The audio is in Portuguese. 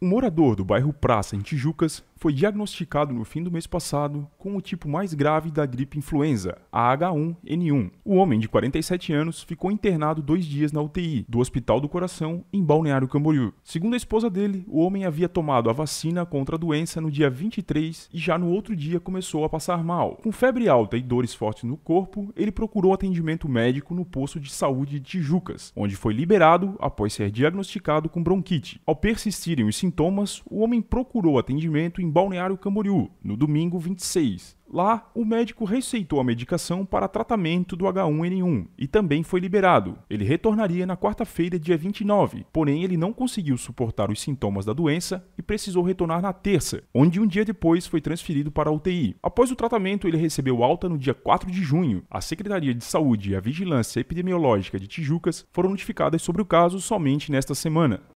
Um morador do bairro Praça, em Tijucas, foi diagnosticado no fim do mês passado com o tipo mais grave da gripe influenza, a H1N1. O homem, de 47 anos, ficou internado dois dias na UTI do Hospital do Coração, em Balneário Camboriú. Segundo a esposa dele, o homem havia tomado a vacina contra a doença no dia 23 e já no outro dia começou a passar mal. Com febre alta e dores fortes no corpo, ele procurou atendimento médico no posto de saúde de Tijucas, onde foi liberado após ser diagnosticado com bronquite. Ao persistirem os sintomas, o homem procurou atendimento em em Balneário Camboriú, no domingo 26. Lá, o médico receitou a medicação para tratamento do H1N1 e também foi liberado. Ele retornaria na quarta-feira, dia 29, porém ele não conseguiu suportar os sintomas da doença e precisou retornar na terça, onde um dia depois foi transferido para a UTI. Após o tratamento, ele recebeu alta no dia 4 de junho. A Secretaria de Saúde e a Vigilância Epidemiológica de Tijucas foram notificadas sobre o caso somente nesta semana.